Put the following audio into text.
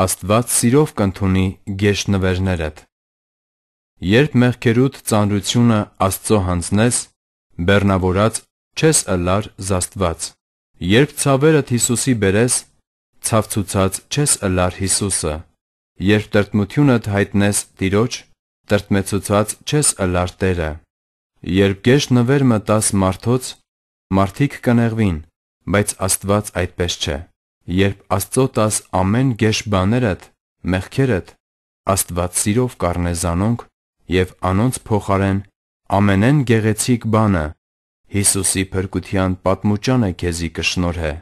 Աստված սիրով կընդունի գեշնվերներդ։ Երբ մեղքերուդ ծանրությունը Աստծո հանձնես, բեռնավորած չես ըլլար զաստված։ Երբ ցավերդ Հիսուսի բերես, ցավցուցած չես ըլլար Հիսուսը։ Երբ տրտմությունդ հայտնես Տիրոջ, տրտմեցուցած չես ըլլար Տերը։ Երբ գեշնվեր մտած մարդոց, մարդիկ կնեղվին, բայց Աստված այդպես չէ երբ Աստծո տաս ամեն գեշ բաներդ, մեղքերդ, Աստված սիրով կառնեզանոնք եւ անոնց փոխարեն ամենեն գեղեցիկ բանը Հիսուսի փրկության պատմուճանը քեզի կշնորհե։